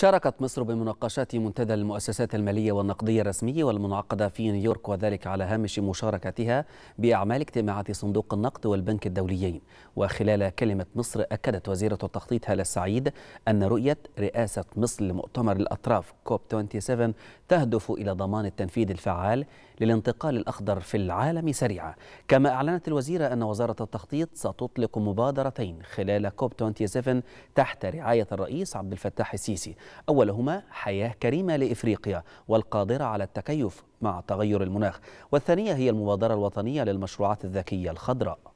شاركت مصر بمناقشات منتدى المؤسسات المالية والنقدية الرسمي والمنعقدة في نيويورك وذلك على هامش مشاركتها بأعمال اجتماعات صندوق النقد والبنك الدوليين وخلال كلمة مصر أكدت وزيرة التخطيط هالة السعيد أن رؤية رئاسة مصر لمؤتمر الأطراف كوب 27 تهدف إلى ضمان التنفيذ الفعال للانتقال الأخضر في العالم سريعا كما أعلنت الوزيرة أن وزارة التخطيط ستطلق مبادرتين خلال كوب 27 تحت رعاية الرئيس عبد الفتاح السيسي أولهما حياة كريمة لإفريقيا والقادرة على التكيف مع تغير المناخ والثانية هي المبادرة الوطنية للمشروعات الذكية الخضراء